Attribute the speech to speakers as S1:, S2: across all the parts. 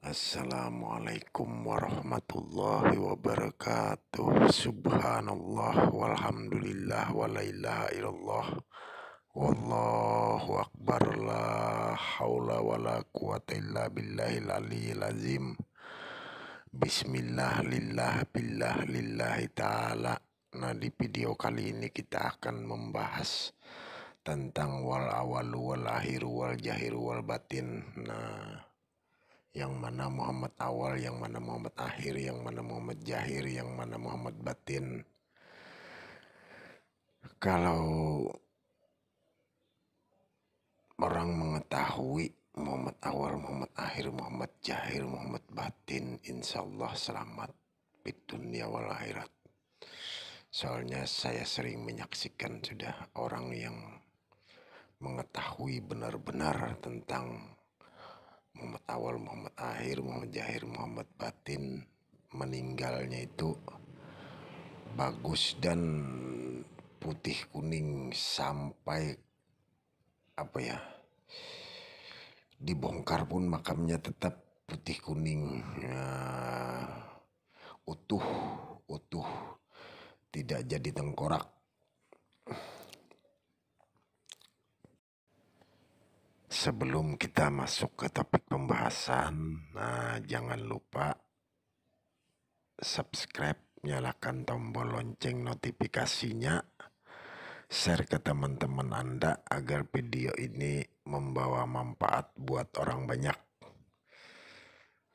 S1: Assalamualaikum warahmatullahi wabarakatuh Subhanallah walhamdulillah walailaha ilallah illallah Wallahu akbar la hawla wala quwata illa billahi aliyil azim Bismillah lillah billah lillahi ta'ala Nah di video kali ini kita akan membahas tentang wal awal wal akhir wal jahir wal batin Nah yang mana Muhammad awal, yang mana Muhammad akhir, yang mana Muhammad jahir, yang mana Muhammad batin. Kalau orang mengetahui Muhammad awal, Muhammad akhir, Muhammad jahir, Muhammad batin, insya Allah selamat di dunia wal akhirat. Soalnya saya sering menyaksikan sudah orang yang mengetahui benar-benar tentang Muhammad Awal, Muhammad Akhir, Muhammad Jahir, Muhammad Batin meninggalnya itu bagus dan putih kuning sampai apa ya dibongkar pun makamnya tetap putih kuning uh, utuh utuh tidak jadi tengkorak sebelum kita masuk ke topik pembahasan, nah jangan lupa subscribe, nyalakan tombol lonceng notifikasinya, share ke teman-teman Anda agar video ini membawa manfaat buat orang banyak.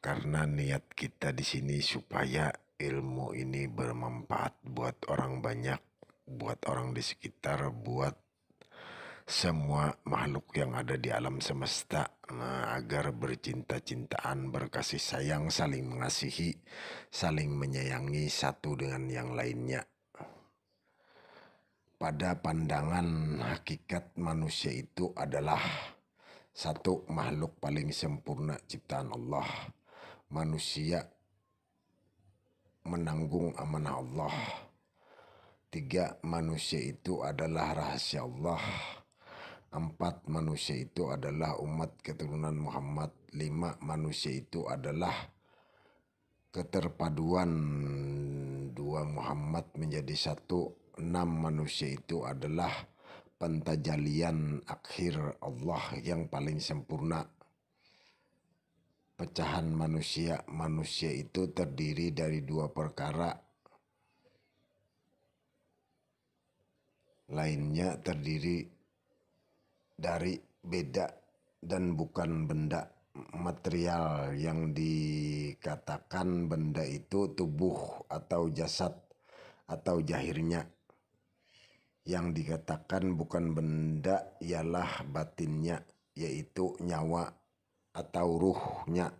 S1: Karena niat kita di sini supaya ilmu ini bermanfaat buat orang banyak, buat orang di sekitar, buat semua makhluk yang ada di alam semesta nah, agar bercinta-cintaan, berkasih sayang, saling mengasihi, saling menyayangi satu dengan yang lainnya. Pada pandangan hakikat manusia itu adalah satu makhluk paling sempurna ciptaan Allah. Manusia menanggung amanah Allah. Tiga manusia itu adalah rahasia Allah Empat manusia itu adalah umat keturunan Muhammad. Lima manusia itu adalah keterpaduan dua Muhammad menjadi satu. Enam manusia itu adalah pentajalian akhir Allah yang paling sempurna. Pecahan manusia, manusia itu terdiri dari dua perkara. Lainnya terdiri dari beda dan bukan benda material yang dikatakan benda itu tubuh atau jasad atau jahirnya yang dikatakan bukan benda ialah batinnya yaitu nyawa atau ruhnya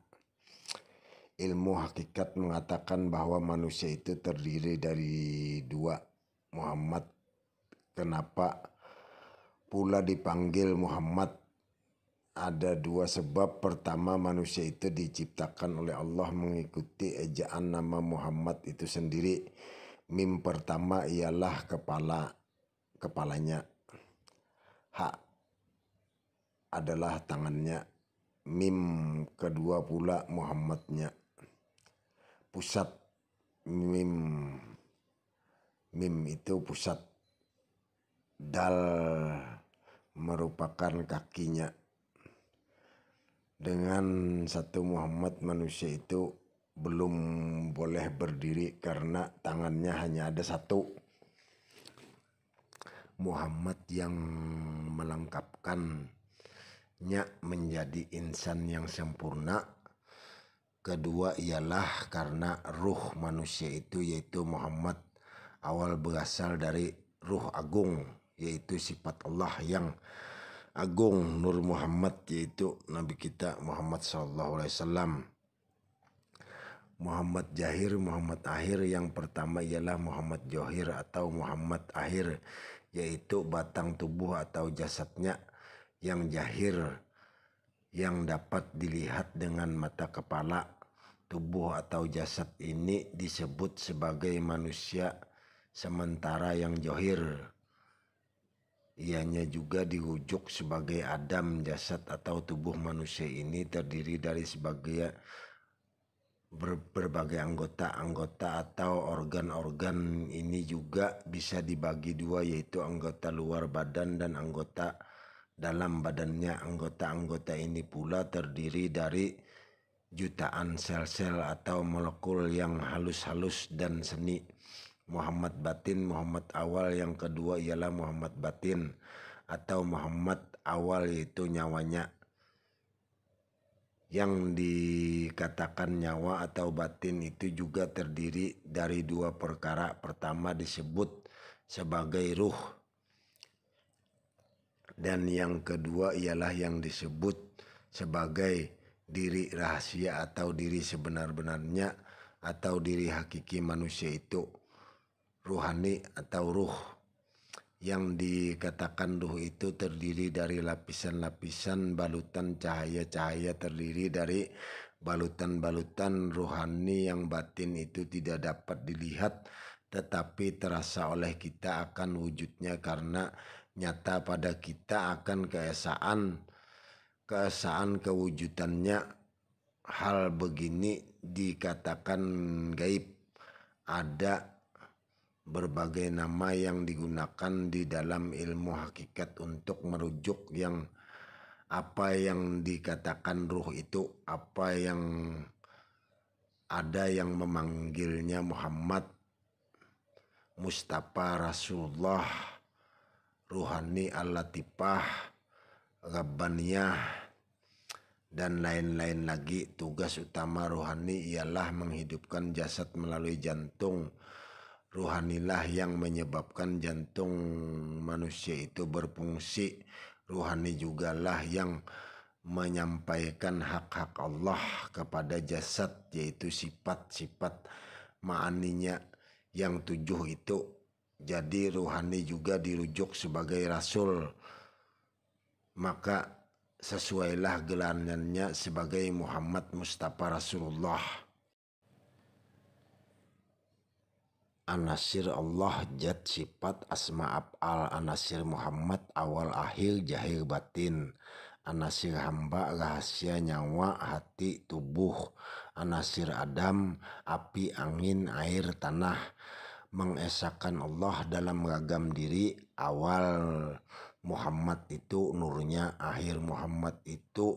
S1: ilmu hakikat mengatakan bahwa manusia itu terdiri dari dua Muhammad kenapa pula dipanggil Muhammad. Ada dua sebab. Pertama, manusia itu diciptakan oleh Allah mengikuti ejaan nama Muhammad itu sendiri. Mim pertama ialah kepala, kepalanya. Hak adalah tangannya. Mim kedua pula Muhammadnya. Pusat mim mim itu pusat dal merupakan kakinya. Dengan satu Muhammad manusia itu belum boleh berdiri karena tangannya hanya ada satu. Muhammad yang melengkapkannya menjadi insan yang sempurna. Kedua ialah karena ruh manusia itu yaitu Muhammad awal berasal dari ruh agung yaitu sifat Allah yang agung Nur Muhammad yaitu Nabi kita Muhammad SAW Alaihi Muhammad Jahir Muhammad Akhir yang pertama ialah Muhammad Johir atau Muhammad Akhir yaitu batang tubuh atau jasadnya yang jahir yang dapat dilihat dengan mata kepala tubuh atau jasad ini disebut sebagai manusia sementara yang johir Ianya juga dihujuk sebagai Adam jasad atau tubuh manusia ini terdiri dari sebagai ber, berbagai anggota-anggota atau organ-organ ini juga bisa dibagi dua yaitu anggota luar badan dan anggota dalam badannya anggota-anggota ini pula terdiri dari jutaan sel-sel atau molekul yang halus-halus dan seni Muhammad batin Muhammad awal yang kedua ialah Muhammad batin atau Muhammad awal itu nyawanya yang dikatakan nyawa atau batin itu juga terdiri dari dua perkara pertama disebut sebagai ruh dan yang kedua ialah yang disebut sebagai diri rahasia atau diri sebenar-benarnya atau diri hakiki manusia itu ruhani atau ruh yang dikatakan ruh itu terdiri dari lapisan-lapisan balutan cahaya-cahaya terdiri dari balutan-balutan rohani yang batin itu tidak dapat dilihat tetapi terasa oleh kita akan wujudnya karena nyata pada kita akan keesaan keesaan kewujudannya hal begini dikatakan gaib ada berbagai nama yang digunakan di dalam ilmu hakikat untuk merujuk yang apa yang dikatakan ruh itu apa yang ada yang memanggilnya Muhammad Mustafa Rasulullah Ruhani Al-Latifah Rabbaniyah dan lain-lain lagi tugas utama ruhani ialah menghidupkan jasad melalui jantung Ruhanilah yang menyebabkan jantung manusia itu berfungsi. Ruhani jugalah yang menyampaikan hak-hak Allah kepada jasad yaitu sifat-sifat ma'aninya yang tujuh itu. Jadi ruhani juga dirujuk sebagai rasul. Maka sesuailah gelarnya sebagai Muhammad Mustafa Rasulullah anasir Allah jat sifat asma af'al anasir Muhammad awal akhir jahir batin anasir hamba rahasia nyawa hati tubuh anasir Adam api angin air tanah mengesakan Allah dalam ragam diri awal Muhammad itu nurnya akhir Muhammad itu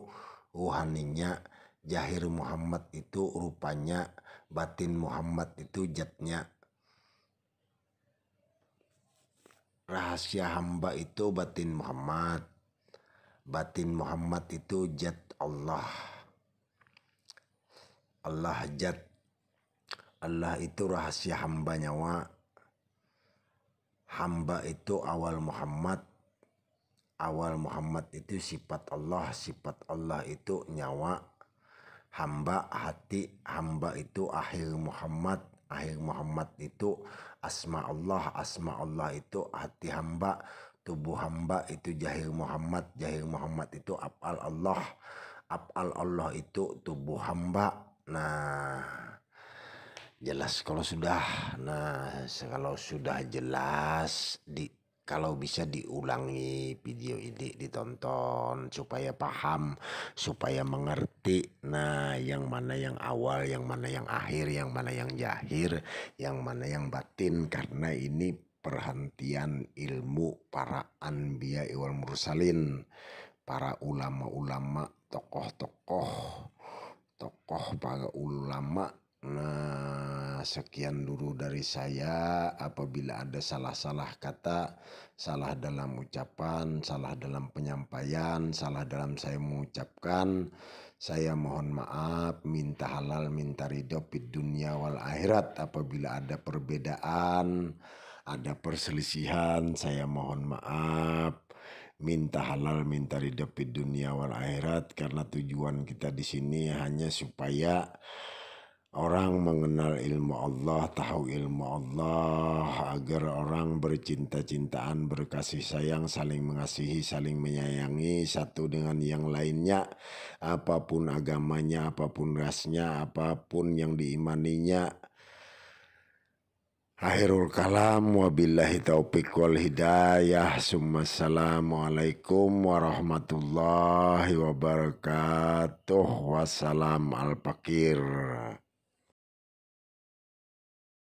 S1: ruhaninya jahir Muhammad itu rupanya batin Muhammad itu jatnya rahasia hamba itu batin Muhammad. Batin Muhammad itu jad Allah. Allah jad. Allah itu rahasia hamba nyawa. Hamba itu awal Muhammad. Awal Muhammad itu sifat Allah. Sifat Allah itu nyawa. Hamba hati. Hamba itu akhir Muhammad akhir Muhammad itu asma Allah asma Allah itu hati hamba tubuh hamba itu jahil Muhammad jahil Muhammad itu apal Allah apal Allah itu tubuh hamba nah jelas kalau sudah nah kalau sudah jelas di kalau bisa diulangi video ini ditonton supaya paham supaya mengerti nah yang mana yang awal yang mana yang akhir yang mana yang jahir yang mana yang batin karena ini perhentian ilmu para anbiya iwal mursalin para ulama-ulama tokoh-tokoh tokoh para ulama Nah, sekian dulu dari saya. Apabila ada salah-salah kata, salah dalam ucapan, salah dalam penyampaian, salah dalam saya mengucapkan, saya mohon maaf, minta halal, minta ridho di dunia wal akhirat. Apabila ada perbedaan, ada perselisihan, saya mohon maaf minta halal minta ridho di dunia wal akhirat karena tujuan kita di sini hanya supaya Orang mengenal ilmu Allah, tahu ilmu Allah, agar orang bercinta-cintaan, berkasih sayang, saling mengasihi, saling menyayangi satu dengan yang lainnya, apapun agamanya, apapun rasnya, apapun yang diimaninya. Akhirul kalam wabillahi taufiq wal hidayah. Assalamualaikum warahmatullahi wabarakatuh. Wassalam al-fakir.